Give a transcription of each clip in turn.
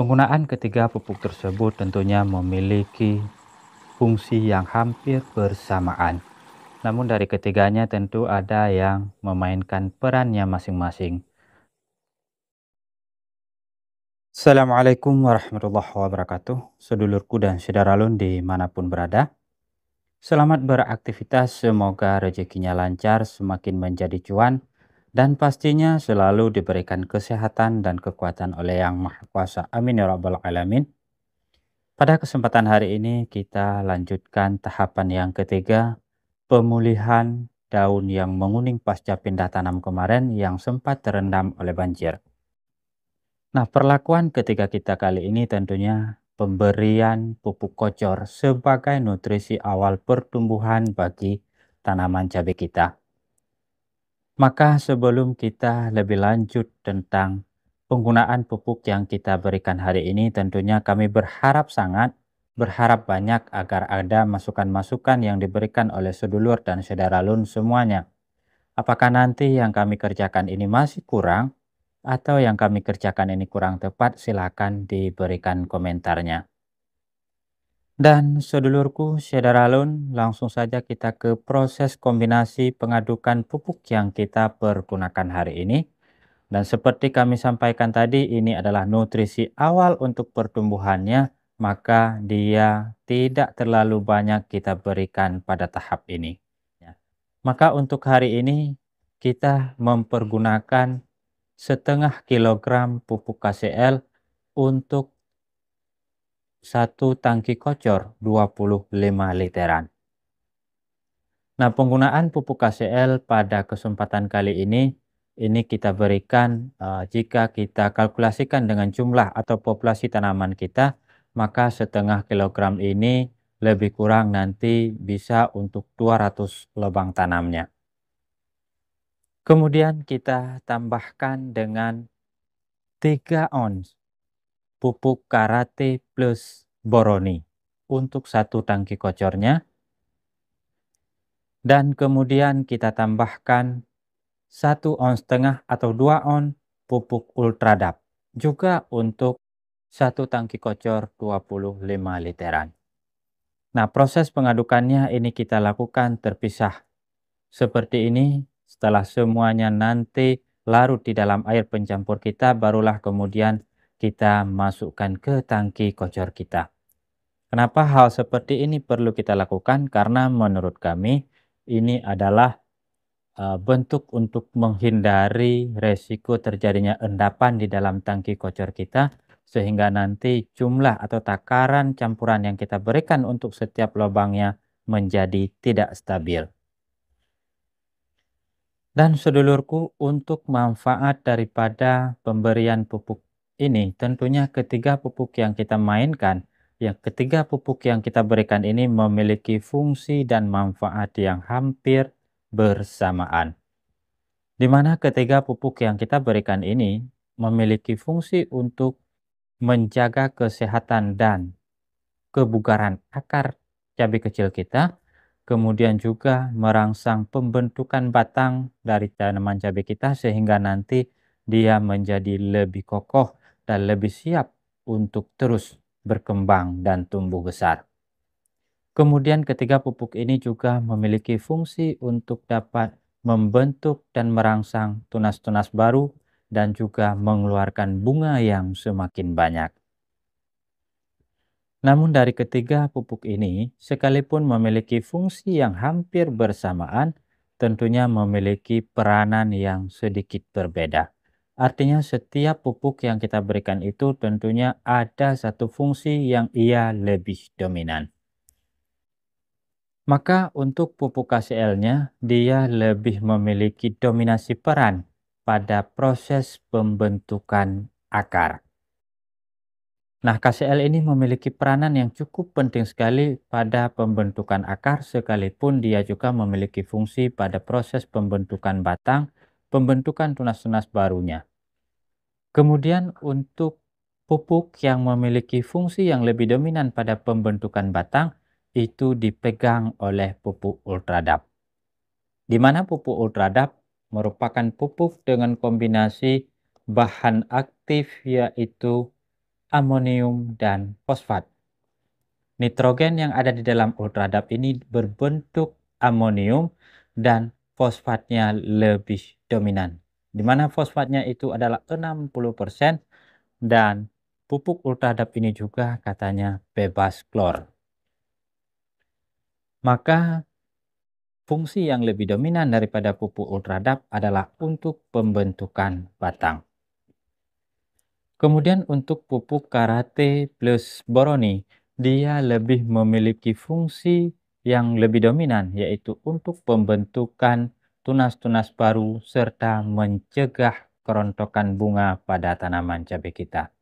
Penggunaan ketiga pupuk tersebut tentunya memiliki fungsi yang hampir bersamaan. Namun dari ketiganya tentu ada yang memainkan perannya masing-masing. Assalamualaikum warahmatullahi wabarakatuh. Sedulurku dan saudara-lun dimanapun berada. Selamat beraktivitas, semoga rezekinya lancar, semakin menjadi cuan, dan pastinya selalu diberikan kesehatan dan kekuatan oleh Yang Maha Kuasa. Amin ya Rabbal Alamin. Pada kesempatan hari ini kita lanjutkan tahapan yang ketiga, pemulihan daun yang menguning pasca pindah tanam kemarin yang sempat terendam oleh banjir. Nah perlakuan ketiga kita kali ini tentunya pemberian pupuk kocor sebagai nutrisi awal pertumbuhan bagi tanaman cabai kita. Maka sebelum kita lebih lanjut tentang penggunaan pupuk yang kita berikan hari ini, tentunya kami berharap sangat, berharap banyak agar ada masukan-masukan yang diberikan oleh sedulur dan saudara lun semuanya. Apakah nanti yang kami kerjakan ini masih kurang atau yang kami kerjakan ini kurang tepat, silakan diberikan komentarnya. Dan sedulurku, saudara Alun, langsung saja kita ke proses kombinasi pengadukan pupuk yang kita pergunakan hari ini. Dan seperti kami sampaikan tadi, ini adalah nutrisi awal untuk pertumbuhannya, maka dia tidak terlalu banyak kita berikan pada tahap ini. Ya. Maka untuk hari ini, kita mempergunakan setengah kilogram pupuk KCL untuk satu tangki kocor 25 literan. Nah, penggunaan pupuk KCL pada kesempatan kali ini ini kita berikan uh, jika kita kalkulasikan dengan jumlah atau populasi tanaman kita, maka setengah kilogram ini lebih kurang nanti bisa untuk 200 lubang tanamnya. Kemudian kita tambahkan dengan 3 ons pupuk karate plus boroni untuk satu tangki kocornya. Dan kemudian kita tambahkan satu on setengah atau dua on pupuk ultradap juga untuk satu tangki kocor 25 literan. Nah, proses pengadukannya ini kita lakukan terpisah. Seperti ini, setelah semuanya nanti larut di dalam air pencampur kita, barulah kemudian kita masukkan ke tangki kocor kita. Kenapa hal seperti ini perlu kita lakukan? Karena menurut kami ini adalah eh, bentuk untuk menghindari resiko terjadinya endapan di dalam tangki kocor kita sehingga nanti jumlah atau takaran campuran yang kita berikan untuk setiap lubangnya menjadi tidak stabil. Dan sedulurku untuk manfaat daripada pemberian pupuk ini tentunya ketiga pupuk yang kita mainkan, yang ketiga pupuk yang kita berikan ini memiliki fungsi dan manfaat yang hampir bersamaan. Di mana ketiga pupuk yang kita berikan ini memiliki fungsi untuk menjaga kesehatan dan kebugaran akar cabai kecil kita, kemudian juga merangsang pembentukan batang dari tanaman cabai kita sehingga nanti dia menjadi lebih kokoh dan lebih siap untuk terus berkembang dan tumbuh besar. Kemudian ketiga pupuk ini juga memiliki fungsi untuk dapat membentuk dan merangsang tunas-tunas baru dan juga mengeluarkan bunga yang semakin banyak. Namun dari ketiga pupuk ini, sekalipun memiliki fungsi yang hampir bersamaan, tentunya memiliki peranan yang sedikit berbeda. Artinya setiap pupuk yang kita berikan itu tentunya ada satu fungsi yang ia lebih dominan. Maka untuk pupuk KCL-nya, dia lebih memiliki dominasi peran pada proses pembentukan akar. Nah, KCL ini memiliki peranan yang cukup penting sekali pada pembentukan akar, sekalipun dia juga memiliki fungsi pada proses pembentukan batang, pembentukan tunas-tunas barunya. Kemudian untuk pupuk yang memiliki fungsi yang lebih dominan pada pembentukan batang itu dipegang oleh pupuk ultradap. Di mana pupuk ultradap merupakan pupuk dengan kombinasi bahan aktif yaitu amonium dan fosfat. Nitrogen yang ada di dalam ultradap ini berbentuk amonium dan fosfatnya lebih dominan di mana fosfatnya itu adalah 60% dan pupuk ultradap ini juga katanya bebas klor. Maka fungsi yang lebih dominan daripada pupuk ultradap adalah untuk pembentukan batang. Kemudian untuk pupuk karate plus boroni, dia lebih memiliki fungsi yang lebih dominan yaitu untuk pembentukan tunas-tunas baru, serta mencegah kerontokan bunga pada tanaman cabai kita.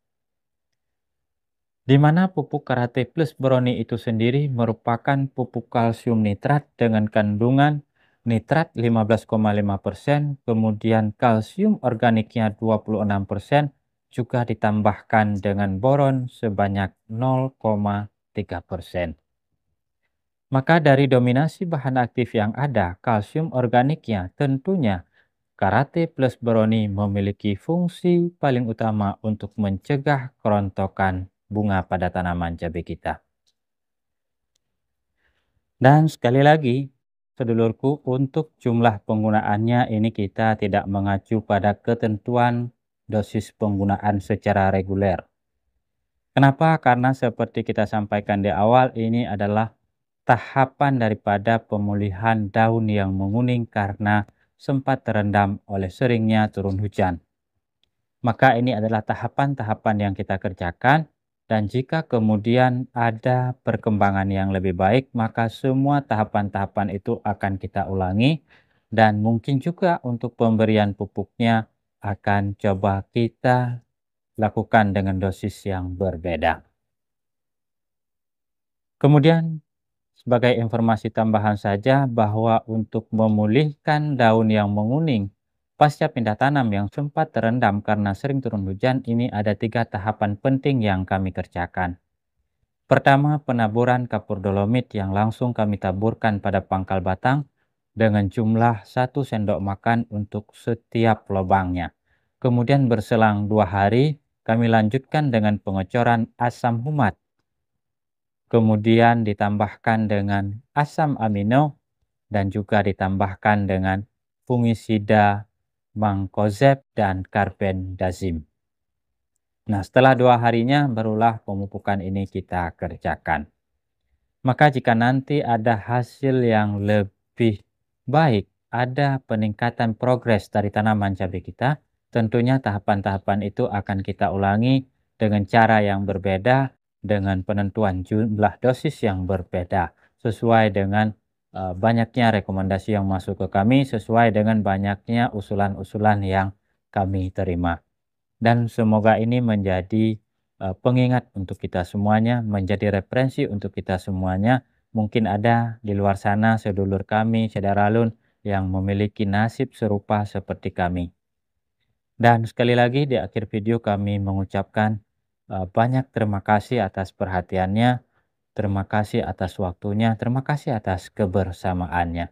Di mana pupuk karate plus broni itu sendiri merupakan pupuk kalsium nitrat dengan kandungan nitrat 15,5%, kemudian kalsium organiknya 26%, juga ditambahkan dengan boron sebanyak 0,3%. Maka dari dominasi bahan aktif yang ada, kalsium organiknya tentunya karate plus boroni memiliki fungsi paling utama untuk mencegah kerontokan bunga pada tanaman cabai kita. Dan sekali lagi, sedulurku, untuk jumlah penggunaannya ini kita tidak mengacu pada ketentuan dosis penggunaan secara reguler. Kenapa? Karena seperti kita sampaikan di awal, ini adalah tahapan daripada pemulihan daun yang menguning karena sempat terendam oleh seringnya turun hujan. Maka ini adalah tahapan-tahapan yang kita kerjakan dan jika kemudian ada perkembangan yang lebih baik maka semua tahapan-tahapan itu akan kita ulangi dan mungkin juga untuk pemberian pupuknya akan coba kita lakukan dengan dosis yang berbeda. Kemudian sebagai informasi tambahan saja bahwa untuk memulihkan daun yang menguning pasca pindah tanam yang sempat terendam karena sering turun hujan ini ada tiga tahapan penting yang kami kerjakan. Pertama, penaburan kapur dolomit yang langsung kami taburkan pada pangkal batang dengan jumlah satu sendok makan untuk setiap lubangnya. Kemudian berselang dua hari, kami lanjutkan dengan pengecoran asam humat kemudian ditambahkan dengan asam amino, dan juga ditambahkan dengan fungisida, mangkozeb, dan carbendazim. Nah, setelah dua harinya barulah pemupukan ini kita kerjakan. Maka jika nanti ada hasil yang lebih baik, ada peningkatan progres dari tanaman cabai kita, tentunya tahapan-tahapan itu akan kita ulangi dengan cara yang berbeda dengan penentuan jumlah dosis yang berbeda sesuai dengan uh, banyaknya rekomendasi yang masuk ke kami sesuai dengan banyaknya usulan-usulan yang kami terima dan semoga ini menjadi uh, pengingat untuk kita semuanya menjadi referensi untuk kita semuanya mungkin ada di luar sana sedulur kami saudara lun yang memiliki nasib serupa seperti kami dan sekali lagi di akhir video kami mengucapkan Eh, banyak terima kasih atas perhatiannya, terima kasih atas waktunya, terima kasih atas kebersamaannya.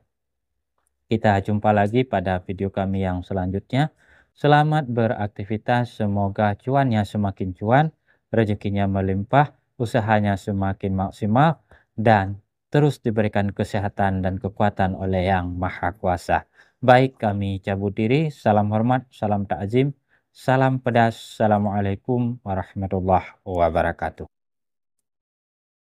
Kita jumpa lagi pada video kami yang selanjutnya. Selamat beraktivitas, semoga cuannya semakin cuan, rezekinya melimpah, usahanya semakin maksimal, dan terus diberikan kesehatan dan kekuatan oleh Yang Maha Kuasa. Baik, kami cabut diri. Salam hormat, salam takzim. Salam pedas. Assalamualaikum warahmatullahi wabarakatuh.